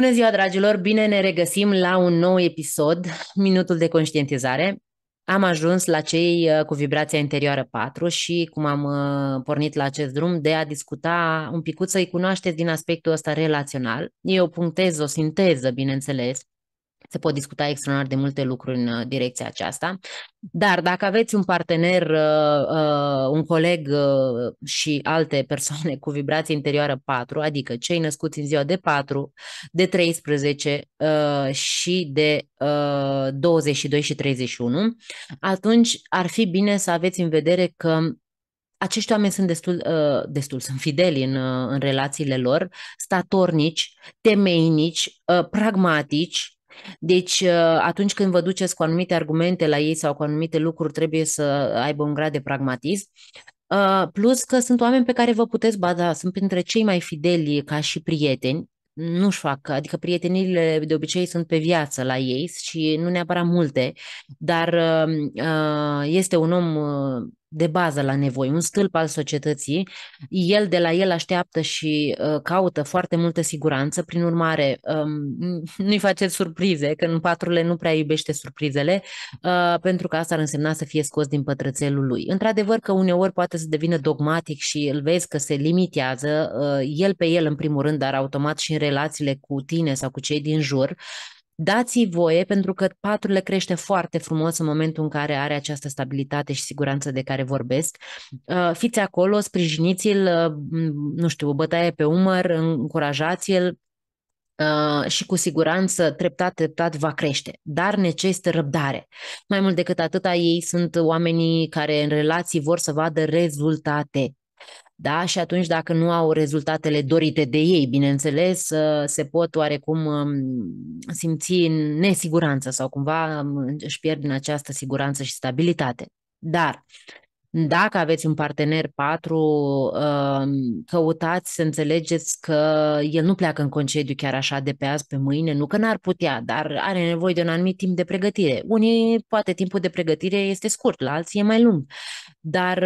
Bună ziua, dragilor! Bine ne regăsim la un nou episod, Minutul de Conștientizare. Am ajuns la cei uh, cu vibrația interioară 4 și cum am uh, pornit la acest drum de a discuta un picut să-i cunoașteți din aspectul ăsta relațional. Eu punctez o sinteză, bineînțeles, se pot discuta extraordinar de multe lucruri în uh, direcția aceasta. Dar dacă aveți un partener, uh, uh, un coleg și alte persoane cu vibrație interioară 4, adică cei născuți în ziua de 4, de 13 și de 22 și 31, atunci ar fi bine să aveți în vedere că acești oameni sunt destul, destul sunt fideli în, în relațiile lor, statornici, temeinici, pragmatici, deci, uh, atunci când vă duceți cu anumite argumente la ei sau cu anumite lucruri, trebuie să aibă un grad de pragmatism. Uh, plus că sunt oameni pe care vă puteți bada, sunt printre cei mai fideli ca și prieteni, nu-și fac, adică prietenile de obicei sunt pe viață la ei și nu neapărat multe, dar uh, este un om de bază la nevoi, un stâlp al societății. El de la el așteaptă și uh, caută foarte multă siguranță, prin urmare um, nu-i faceți surprize, că în patrule nu prea iubește surprizele, uh, pentru că asta ar însemna să fie scos din pătrățelul lui. Într-adevăr că uneori poate să devină dogmatic și îl vezi că se limitează, uh, el pe el în primul rând, dar automat și în relațiile cu tine sau cu cei din jur, dați-i voie pentru că patru le crește foarte frumos în momentul în care are această stabilitate și siguranță de care vorbesc. Uh, fiți acolo, sprijiniți-l, uh, nu știu, bătaie pe umăr, încurajați-l, uh, și cu siguranță treptat, treptat va crește, dar necesită răbdare. Mai mult decât atâta, ei sunt oamenii care în relații vor să vadă rezultate. Da? Și atunci, dacă nu au rezultatele dorite de ei, bineînțeles, ă, se pot oarecum ă, simți în nesiguranță sau cumva ă, își pierd din această siguranță și stabilitate. Dar dacă aveți un partener 4, um, căutați să înțelegeți că el nu pleacă în concediu chiar așa de pe azi pe mâine, nu că n-ar putea, dar are nevoie de un anumit timp de pregătire. Unii, poate timpul de pregătire este scurt, la alții e mai lung, dar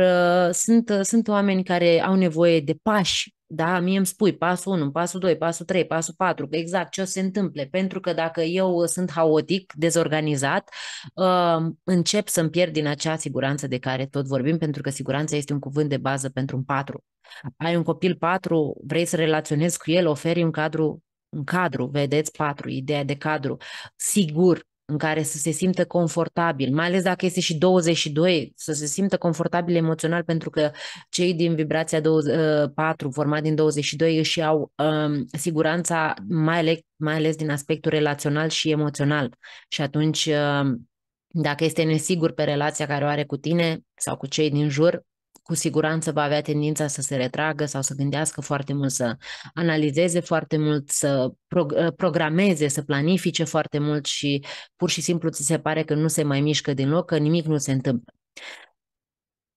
uh, sunt, sunt oameni care au nevoie de pași da, mie îmi spui pasul 1, pasul 2, pasul 3, pasul 4, exact ce o să se întâmple, pentru că dacă eu uh, sunt haotic, dezorganizat, uh, încep să-mi pierd din acea siguranță de care tot vorbim, pentru că siguranța este un cuvânt de bază pentru un 4. Ai un copil 4, vrei să relaționezi cu el, oferi un cadru un cadru, vedeți, 4, ideea de cadru, sigur, în care să se simtă confortabil, mai ales dacă este și 22, să se simtă confortabil emoțional, pentru că cei din vibrația 4, ă, format din 22, își au um, siguranța, mai ales, mai ales din aspectul relațional și emoțional. Și atunci, um, dacă este nesigur pe relația care o are cu tine sau cu cei din jur, cu siguranță va avea tendința să se retragă sau să gândească foarte mult, să analizeze foarte mult, să ă, programeze, să planifice foarte mult și pur și simplu ți se pare că nu se mai mișcă din loc, că nimic nu se întâmplă.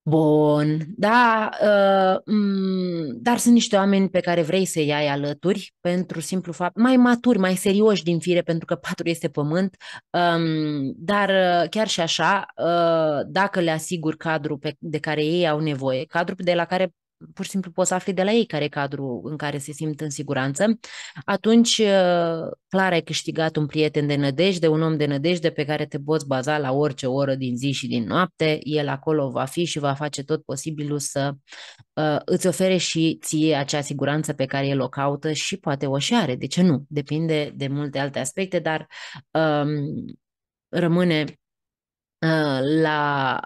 Bun, da, uh, m- mm, dar sunt niște oameni pe care vrei să-i ai alături pentru simplu fapt, mai maturi, mai serioși din fire, pentru că patru este pământ, um, dar uh, chiar și așa, uh, dacă le asigur cadrul pe, de care ei au nevoie, cadrul de la care pur și simplu poți afli de la ei care e cadrul în care se simt în siguranță, atunci uh, clar ai câștigat un prieten de nădejde, un om de nădejde pe care te poți baza la orice oră din zi și din noapte, el acolo va fi și va face tot posibilul să uh, îți ofere și ție acea siguranță pe care el o caută și poate o și are, de ce nu? Depinde de multe alte aspecte, dar um, rămâne uh, la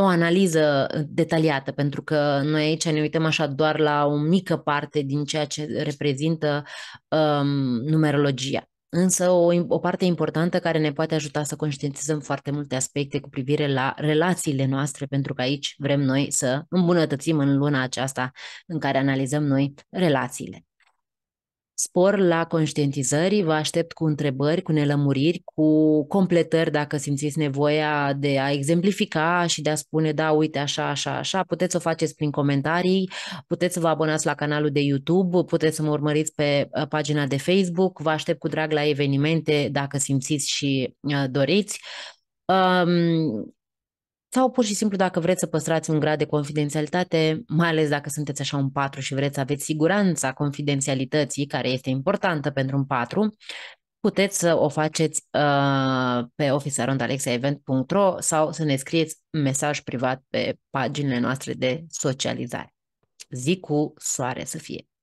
o analiză uh, detaliată, pentru că noi aici ne uităm așa doar la o mică parte din ceea ce reprezintă um, numerologia. Însă o, o parte importantă care ne poate ajuta să conștientizăm foarte multe aspecte cu privire la relațiile noastre, pentru că aici vrem noi să îmbunătățim în luna aceasta în care analizăm noi relațiile. Spor la conștientizări, vă aștept cu întrebări, cu nelămuriri, cu completări dacă simțiți nevoia de a exemplifica și de a spune, da, uite, așa, așa, așa. Puteți să o faceți prin comentarii, puteți să vă abonați la canalul de YouTube, puteți să mă urmăriți pe uh, pagina de Facebook, vă aștept cu drag la evenimente dacă simțiți și uh, doriți. Um, sau pur și simplu dacă vreți să păstrați un grad de confidențialitate, mai ales dacă sunteți așa un 4 și vreți să aveți siguranța confidențialității, care este importantă pentru un 4, puteți să o faceți uh, pe officearondalexiaevent.ro sau să ne scrieți mesaj privat pe paginile noastre de socializare. Zic cu soare să fie!